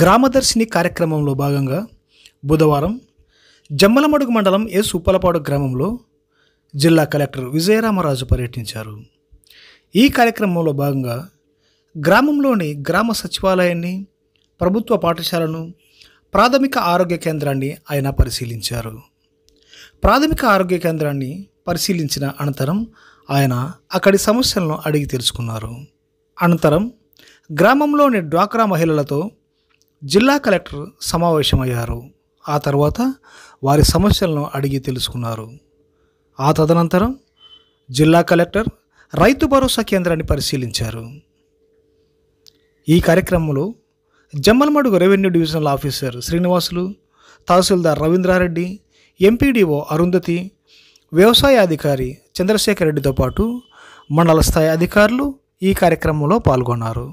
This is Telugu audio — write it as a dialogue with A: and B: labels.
A: గ్రామదర్శిని కార్యక్రమంలో భాగంగా బుధవారం జమ్మలమడుగు మండలం ఏ సుప్పలపాడు గ్రామంలో జిల్లా కలెక్టర్ విజయరామరాజు పర్యటించారు ఈ కార్యక్రమంలో భాగంగా గ్రామంలోని గ్రామ సచివాలయాన్ని ప్రభుత్వ పాఠశాలను ప్రాథమిక ఆరోగ్య కేంద్రాన్ని ఆయన పరిశీలించారు ప్రాథమిక ఆరోగ్య కేంద్రాన్ని పరిశీలించిన అనంతరం ఆయన అక్కడి సమస్యలను అడిగి తెలుసుకున్నారు అనంతరం గ్రామంలోని డ్వాక్రా మహిళలతో జిల్లా కలెక్టర్ సమావేశమయ్యారు ఆ తర్వాత వారి సమస్యలను అడిగి తెలుసుకున్నారు ఆ తదనంతరం జిల్లా కలెక్టర్ రైతు భరోసా కేంద్రాన్ని పరిశీలించారు ఈ కార్యక్రమంలో Jammalamadugu revenue divisional officer Srinivasulu తహసీల్దార్ రవీంద్రారెడ్డి ఎంపీడీఓ అరుంధతి వ్యవసాయ అధికారి చంద్రశేఖర్ రెడ్డితో పాటు మండల స్థాయి అధికారులు ఈ కార్యక్రమంలో
B: పాల్గొన్నారు